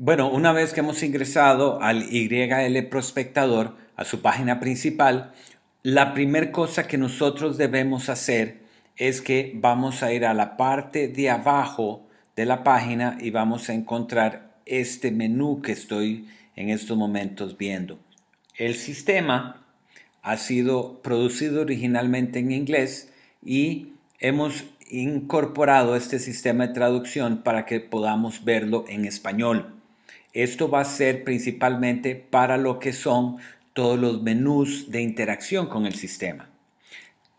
Bueno, una vez que hemos ingresado al YL prospectador, a su página principal, la primera cosa que nosotros debemos hacer es que vamos a ir a la parte de abajo de la página y vamos a encontrar este menú que estoy en estos momentos viendo. El sistema ha sido producido originalmente en inglés y hemos incorporado este sistema de traducción para que podamos verlo en español. Esto va a ser principalmente para lo que son todos los menús de interacción con el sistema.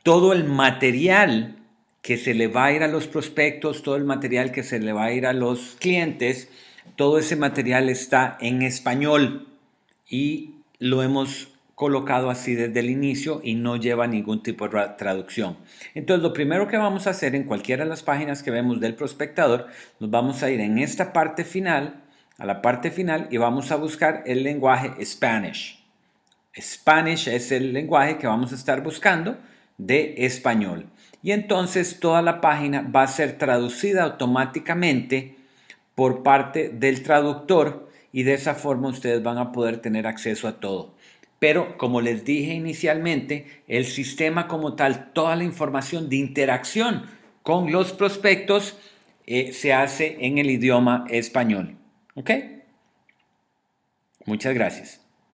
Todo el material que se le va a ir a los prospectos, todo el material que se le va a ir a los clientes, todo ese material está en español y lo hemos colocado así desde el inicio y no lleva ningún tipo de traducción. Entonces, lo primero que vamos a hacer en cualquiera de las páginas que vemos del prospectador, nos vamos a ir en esta parte final a la parte final y vamos a buscar el lenguaje Spanish. Spanish es el lenguaje que vamos a estar buscando de español. Y entonces toda la página va a ser traducida automáticamente por parte del traductor y de esa forma ustedes van a poder tener acceso a todo. Pero como les dije inicialmente, el sistema como tal, toda la información de interacción con los prospectos eh, se hace en el idioma español. ¿Ok? Muchas gracias.